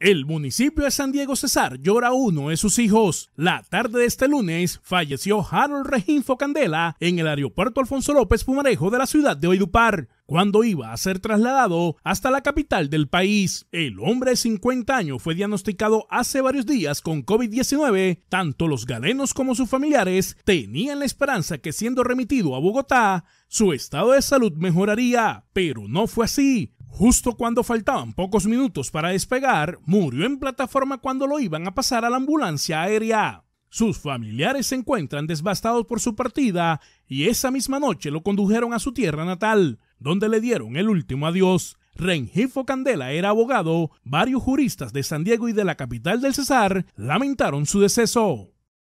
El municipio de San Diego Cesar llora uno de sus hijos. La tarde de este lunes falleció Harold Reginfo Candela en el aeropuerto Alfonso López Pumarejo de la ciudad de Oidupar cuando iba a ser trasladado hasta la capital del país. El hombre de 50 años fue diagnosticado hace varios días con COVID-19. Tanto los galenos como sus familiares tenían la esperanza que siendo remitido a Bogotá, su estado de salud mejoraría, pero no fue así. Justo cuando faltaban pocos minutos para despegar, murió en plataforma cuando lo iban a pasar a la ambulancia aérea. Sus familiares se encuentran devastados por su partida y esa misma noche lo condujeron a su tierra natal, donde le dieron el último adiós. Rengifo Candela era abogado, varios juristas de San Diego y de la capital del Cesar lamentaron su deceso.